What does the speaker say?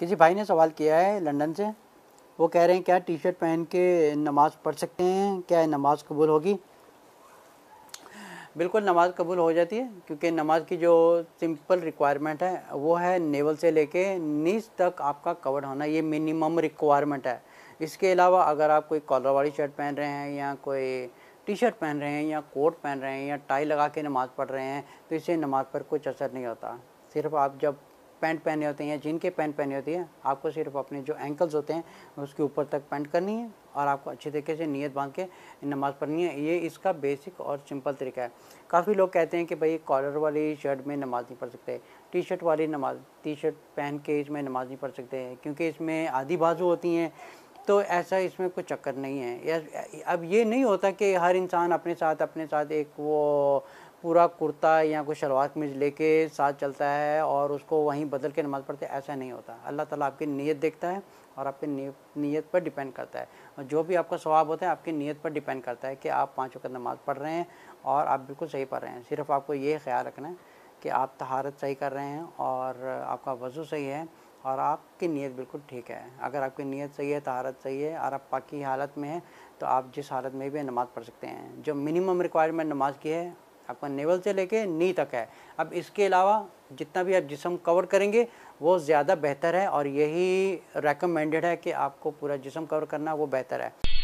किसी भाई ने सवाल किया है लंदन से वो कह रहे हैं क्या टी शर्ट पहन के नमाज़ पढ़ सकते हैं क्या नमाज़ कबूल होगी बिल्कुल नमाज़ कबूल हो जाती है क्योंकि नमाज की जो सिंपल रिक्वायरमेंट है वो है नेवल से लेके नीच तक आपका कवर होना ये मिनिमम रिक्वायरमेंट है इसके अलावा अगर आप कोई कॉलर वाली शर्ट पहन रहे हैं या कोई टी शर्ट पहन रहे हैं या कोट पहन रहे हैं या टाई लगा के नमाज़ पढ़ रहे हैं तो इससे नमाज़ पर कुछ असर नहीं होता सिर्फ आप जब पैंट पहने होते हैं या जिन के पैंट पहने होती हैं आपको सिर्फ अपने जो एंकल्स होते हैं उसके ऊपर तक पैंट करनी है और आपको अच्छे तरीके से नीयत बांध के नमाज़ पढ़नी है ये इसका बेसिक और सिंपल तरीका है काफ़ी लोग कहते हैं कि भाई कॉलर वाली शर्ट में नमाज़ नहीं पढ़ सकते टी शर्ट वाली नमाज टी शर्ट पहन के इसमें नमाज़ नहीं पढ़ सकते क्योंकि इसमें आधी बाजू होती हैं तो ऐसा इसमें कोई चक्कर नहीं है अब ये नहीं होता कि हर इंसान अपने साथ अपने साथ एक वो पूरा कुर्ता या कोई शलवार कमीज लेके साथ चलता है और उसको वहीं बदल के नमाज़ पढ़ते ऐसा नहीं होता अल्लाह ताला आपकी नीयत देखता है और आपकी नीयत पर डिपेंड करता है और जो भी आपका स्वाब होता है आपकी नीयत पर डिपेंड करता है कि आप पाँच वक्त नमाज़ पढ़ रहे हैं और आप बिल्कुल सही पढ़ रहे हैं सिर्फ आपको ये ख्याल रखना है कि आप तहारत सही कर रहे हैं और आपका वजू सही है और आपकी नीयत बिल्कुल ठीक है अगर आपकी नीयत सही है तहारत सही है और आप पाकि हालत में हैं तो आप जिस हालत में भी नमाज़ पढ़ सकते हैं जो मिनिमम रिक्वायरमेंट नमाज की है आपका नेवल से लेके नी तक है अब इसके अलावा जितना भी आप जिसम कवर करेंगे वो ज़्यादा बेहतर है और यही रेकमेंडेड है कि आपको पूरा जिसम कवर करना वो बेहतर है